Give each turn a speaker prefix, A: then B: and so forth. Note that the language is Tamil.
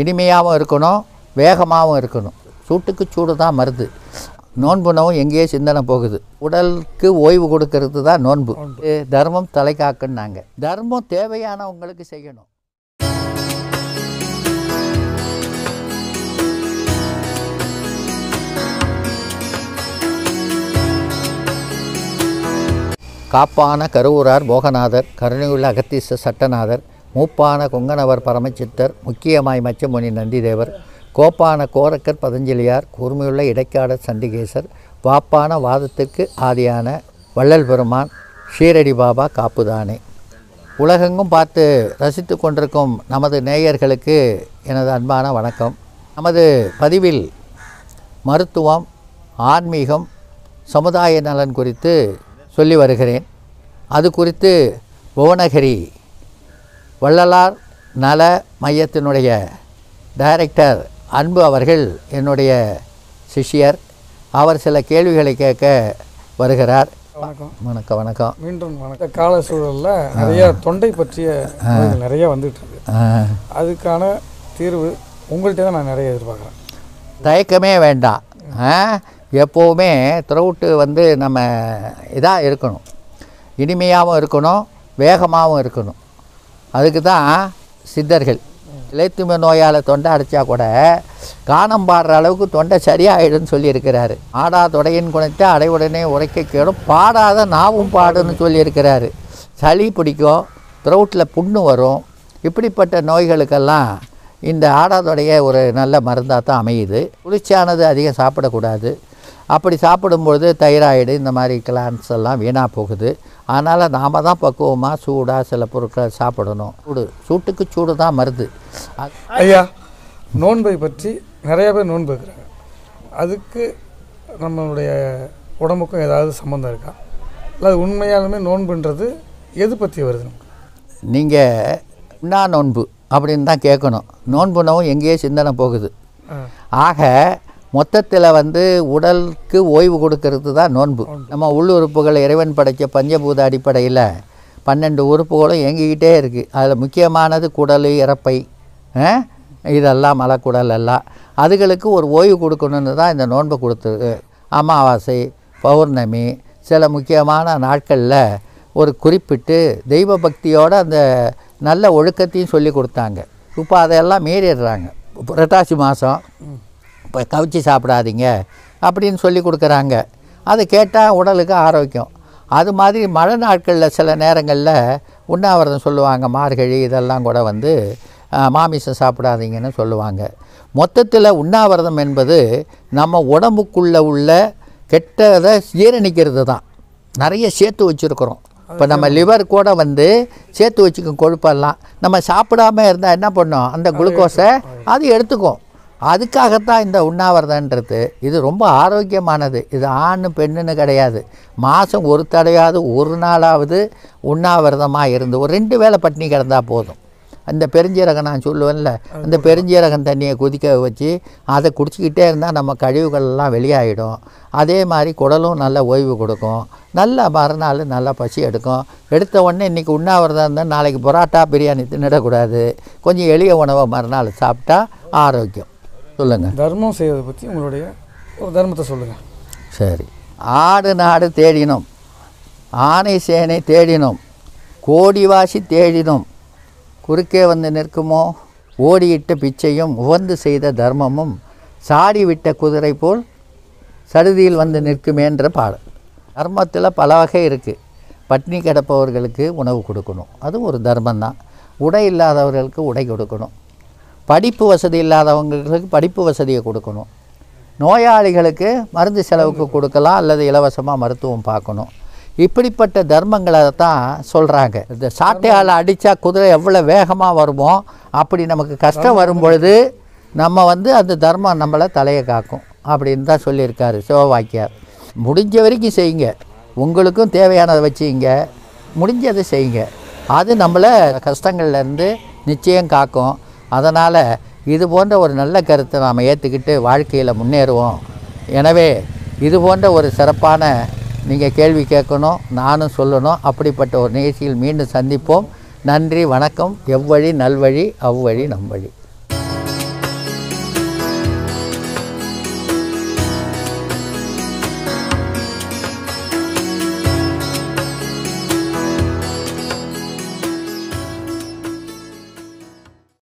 A: இனிமையாகவும் இருக்கணும் வேகமாகவும் இருக்கணும் சூட்டுக்கு சூடு தான் மருந்து நோன்புணவும் எங்கேயோ சிந்தனை போகுது உடலுக்கு ஓய்வு கொடுக்கறது தான் நோன்பு தர்மம் தலை காக்குன்னாங்க தர்மம் தேவையானவங்களுக்கு செய்யணும் காப்பான கருவூரார் மோகநாதர் கருணையுள்ள அகத்தீச சட்டநாதர் மூப்பான கொங்கனவர் பரமச்சித்தர் முக்கியமாய் மச்சமுனி நந்திதேவர் கோப்பான கோரக்கர் பதஞ்சலியார் கூர்மையுள்ள இடைக்காட சண்டிகேசர் வாப்பான வாதத்திற்கு ஆதியான வள்ளல் பெருமான் ஷீரடி பாபா காப்புதானே உலகெங்கும் பார்த்து ரசித்து கொண்டிருக்கும் நமது நேயர்களுக்கு எனது அன்பான வணக்கம் நமது பதிவில் மருத்துவம் ஆன்மீகம் சமுதாய நலன் குறித்து சொல்லி வருகிறேன் அது குறித்து புவனகிரி வள்ளலார் நல மையத்தினுடைய டைரக்டர் அன்பு அவர்கள் என்னுடைய சிஷியர் அவர் சில கேள்விகளை கேட்க வருகிறார் வணக்கம் வணக்கம் வணக்கம் மீண்டும் வணக்கம் கால சூழலில்
B: நிறைய தொண்டை பற்றிய நிறைய வந்துட்டு இருக்கு அதுக்கான தீர்வு உங்கள்கிட்ட தான் நான் நிறைய எதிர்பார்க்குறேன்
A: தயக்கமே வேண்டாம் எப்போவுமே த்ரோட்டு வந்து நம்ம இதாக இருக்கணும் இனிமையாகவும் இருக்கணும் வேகமாகவும் இருக்கணும் அதுக்கு தான் சித்தர்கள் இலைத்தும நோயால் தொண்டை அடைச்சா கூட காணம் பாடுற அளவுக்கு தொண்டை சரியாயிடும்னு சொல்லியிருக்கிறாரு ஆடா தொடையின் குணத்தை அடைவுடனே உரைக்க கேடும் பாடாத நாவும் பாடுன்னு சொல்லியிருக்கிறாரு சளி பிடிக்கும் த்ரௌட்டில் புண்ணு வரும் இப்படிப்பட்ட நோய்களுக்கெல்லாம் இந்த ஆடாதொடைய ஒரு நல்ல மருந்தாக தான் அமையுது குளிர்ச்சியானது அதிகம் சாப்பிடக்கூடாது அப்படி சாப்பிடும்பொழுது தைராய்டு இந்த மாதிரி கிளான்ஸ் எல்லாம் வீணாக போகுது அதனால் நாம் தான் பக்குவமாக சூடாக சில பொருட்களை சாப்பிடணும் சூடு சூட்டுக்கு சூடு தான் மருந்து ஐயா நோன்பை பற்றி நிறைய பேர் நோன்பு இருக்கிறாங்க அதுக்கு நம்மளுடைய
B: உடம்புக்கும் ஏதாவது சம்மந்தம் இருக்கா
A: இல்லை உண்மையாலுமே நோன்புன்றது எது பற்றி வருது நீங்கள் என்ன நோன்பு அப்படின்னு தான் கேட்கணும் நோன்புனவும் எங்கேயே சிந்தனை போகுது ஆக மொத்தத்தில் வந்து உடலுக்கு ஓய்வு கொடுக்கறது தான் நோன்பு நம்ம உள்ளுறுப்புகளை இறைவன் படைத்த பஞ்சபூத அடிப்படையில் பன்னெண்டு உறுப்புகளும் இயங்கிக்கிட்டே இருக்குது அதில் முக்கியமானது குடல் இறப்பை இதெல்லாம் மலக்குடல் எல்லாம் அதுகளுக்கு ஒரு ஓய்வு கொடுக்கணுன்னு தான் இந்த நோன்பு கொடுத்துருக்கு அமாவாசை பௌர்ணமி சில முக்கியமான நாட்களில் ஒரு குறிப்பிட்டு தெய்வ பக்தியோடு அந்த நல்ல ஒழுக்கத்தையும் சொல்லி கொடுத்தாங்க இப்போ அதையெல்லாம் மீறிடுறாங்க புரட்டாசி மாதம் இப்போ கவிச்சி சாப்பிடாதீங்க அப்படின்னு சொல்லி கொடுக்குறாங்க அது கேட்டால் உடலுக்கு ஆரோக்கியம் அது மாதிரி மழை நாட்களில் சில நேரங்களில் உண்ணாவிரதம் சொல்லுவாங்க மார்கழி இதெல்லாம் கூட வந்து மாமிசம் சாப்பிடாதீங்கன்னு சொல்லுவாங்க மொத்தத்தில் உண்ணாவிரதம் என்பது நம்ம உடம்புக்குள்ளே உள்ள கெட்டதை ஜீரணிக்கிறது தான் நிறைய சேர்த்து வச்சுருக்குறோம் இப்போ நம்ம லிவர் கூட வந்து சேர்த்து வச்சுக்கும் கொழுப்பெல்லாம் நம்ம சாப்பிடாமல் இருந்தால் என்ன பண்ணோம் அந்த குளுக்கோஸை அது எடுத்துக்கும் அதுக்காகத்தான் இந்த உண்ணாவிரதன்றது இது ரொம்ப ஆரோக்கியமானது இது ஆண் பெண்ணுன்னு கிடையாது மாதம் ஒரு தடையாவது ஒரு நாளாவது உண்ணாவிரதமாக இருந்து ஒரு ரெண்டு வேளை பட்டினி கிடந்தால் போதும் அந்த பெருஞ்சீரகம் நான் சொல்லுவேன்ல அந்த பெருஞ்சீரகம் தண்ணியை கொதிக்க வச்சு அதை குடிச்சிக்கிட்டே இருந்தால் நம்ம கழிவுகள்லாம் வெளியாகிடும் அதே மாதிரி குடலும் நல்ல ஓய்வு கொடுக்கும் நல்ல மறுநாள் நல்லா பசி எடுக்கும் எடுத்த உடனே இன்றைக்கி உண்ணாவிரதம் இருந்தால் நாளைக்கு பொராட்டா பிரியாணி தின்னிடக்கூடாது கொஞ்சம் எளிய உணவை மறுநாள் சாப்பிட்டா ஆரோக்கியம் சொல்லுங்கள் தர்மம் செய்வதை பற்றி
B: உங்களுடைய ஒரு தர்மத்தை சொல்லுங்கள்
A: சரி ஆடு நாடு தேடினோம் ஆனை சேனை தேடினோம் கோடி வாசி தேடினோம் குறுக்கே வந்து நிற்குமோ ஓடியிட்ட பிச்சையும் உவந்து செய்த தர்மமும் சாடிவிட்ட குதிரை போல் சடுதியில் வந்து நிற்குமேன்ற பாடல் தர்மத்தில் பல வகை இருக்குது பட்னி கிடப்பவர்களுக்கு உணவு கொடுக்கணும் அது ஒரு தர்மந்தான் உடை இல்லாதவர்களுக்கு உடை கொடுக்கணும் படிப்பு வசதி இல்லாதவங்களுக்கு படிப்பு வசதியை கொடுக்கணும் நோயாளிகளுக்கு மருந்து செலவுக்கு கொடுக்கலாம் அல்லது இலவசமாக மருத்துவம் பார்க்கணும் இப்படிப்பட்ட தர்மங்களை தான் சொல்கிறாங்க இந்த சாட்டையால் அடித்தா குதிரை எவ்வளோ வேகமாக வருமோ அப்படி நமக்கு கஷ்டம் வரும் பொழுது நம்ம வந்து அந்த தர்மம் நம்மளை தலையை காக்கும் அப்படின்னு தான் சொல்லியிருக்காரு சிவவாக்கியார் முடிஞ்ச வரைக்கும் செய்யுங்க உங்களுக்கும் தேவையானதை வச்சுங்க முடிஞ்சதை செய்யுங்க அது நம்மளை கஷ்டங்கள்லேருந்து நிச்சயம் காக்கும் அதனால் இது போன்ற ஒரு நல்ல கருத்தை நாம் ஏற்றுக்கிட்டு வாழ்க்கையில் முன்னேறுவோம் எனவே இது போன்ற ஒரு சிறப்பான நீங்கள் கேள்வி கேட்கணும் நானும் சொல்லணும் அப்படிப்பட்ட ஒரு நிகழ்ச்சியில் மீண்டும் சந்திப்போம் நன்றி வணக்கம் எவ்வழி நல்வழி அவ்வழி நம் வழி